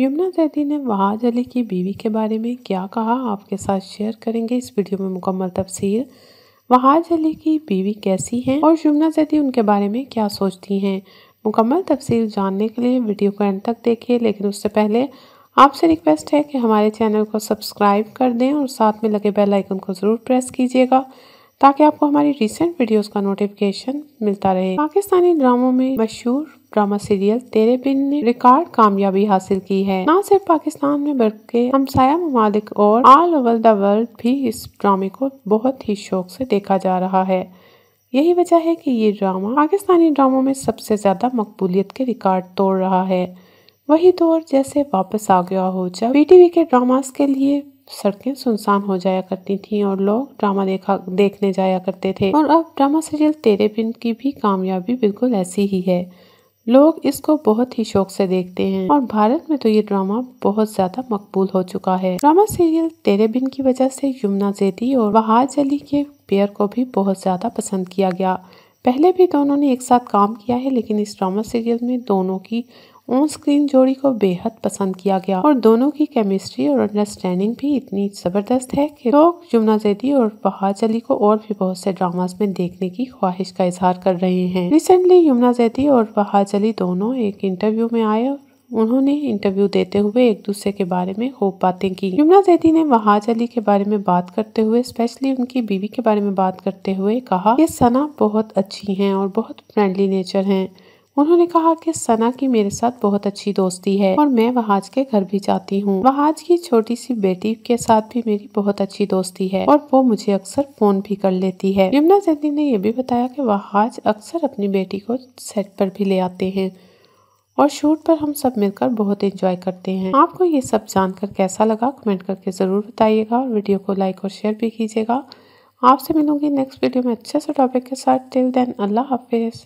यमुना जैदी ने वहाज अली की बीवी के बारे में क्या कहा आपके साथ शेयर करेंगे इस वीडियो में मुकम्मल तफसील वहाज अली की बीवी कैसी हैं और यमुना जैदी उनके बारे में क्या सोचती हैं मुकम्मल तफसील जानने के लिए वीडियो को एंड तक देखिए लेकिन उससे पहले आपसे रिक्वेस्ट है कि हमारे चैनल को सब्सक्राइब कर दें और साथ में लगे बेल आइकन को ज़रूर प्रेस कीजिएगा ताकि आपको हमारी रिसेंट वीडियोस का नोटिफिकेशन मिलता रहे पाकिस्तानी ड्रामों में मशहूर ड्रामा सीरियल तेरे बिन ने रिकॉर्ड कामयाबी हासिल की है न सिर्फ पाकिस्तान में बल्कि हमसाया ममालिक और ऑल ओवर द वर्ल्ड भी इस ड्रामे को बहुत ही शौक से देखा जा रहा है यही वजह है कि ये ड्रामा पाकिस्तानी ड्रामों में सबसे ज़्यादा मकबूलियत के रिकॉर्ड तोड़ रहा है वही दौर जैसे वापस आ गया हो जब पीटीवी के ड्रामास के लिए सड़कें सुनसान हो जाया करती थीं और लोग ड्रामा देखा देखने जाया करते थे और अब ड्रामा सीरियल तेरे बिन की भी कामयाबी बिल्कुल ऐसी ही है लोग इसको बहुत ही शौक से देखते हैं और भारत में तो ये ड्रामा बहुत ज्यादा मकबूल हो चुका है ड्रामा सीरियल तेरे बिन की वजह से यमुना जेदी और वहाज अली के पेयर को भी बहुत ज्यादा पसंद किया गया पहले भी दोनों तो ने एक साथ काम किया है लेकिन इस ड्रामा सीरियल में दोनों की ऑन स्क्रीन जोड़ी को बेहद पसंद किया गया और दोनों की केमिस्ट्री और अंडरस्टैंडिंग भी इतनी जबरदस्त है कि लोग जुमना जैदी और बहाज अली को और भी बहुत से ड्रामास में देखने की ख्वाहिश का इजहार कर रहे हैं रिसेंटली यमुना जैदी और बहाज अली दोनों एक इंटरव्यू में आए और उन्होंने इंटरव्यू देते हुए एक दूसरे के बारे में खूब बातें की यमुना जैदी ने वहाज अली के बारे में बात करते हुए स्पेशली उनकी बीवी के बारे में बात करते हुए कहा कि सना बहुत अच्छी हैं और बहुत फ्रेंडली नेचर हैं उन्होंने कहा कि सना की मेरे साथ बहुत अच्छी दोस्ती है और मैं वहाज के घर भी जाती हूँ वहाज की छोटी सी बेटी के साथ भी मेरी बहुत अच्छी दोस्ती है और वो मुझे अक्सर फोन भी कर लेती है यमुना जैदी ने यह भी बताया कि वहाज अक्सर अपनी बेटी को सेट पर भी ले आते हैं और शूट पर हम सब मिलकर बहुत एंजॉय करते हैं आपको ये सब जानकर कैसा लगा कमेंट करके ज़रूर बताइएगा और वीडियो को लाइक और शेयर भी कीजिएगा आपसे मिलूंगी नेक्स्ट वीडियो में अच्छे से टॉपिक के साथ टिल देन अल्लाह हाफिज़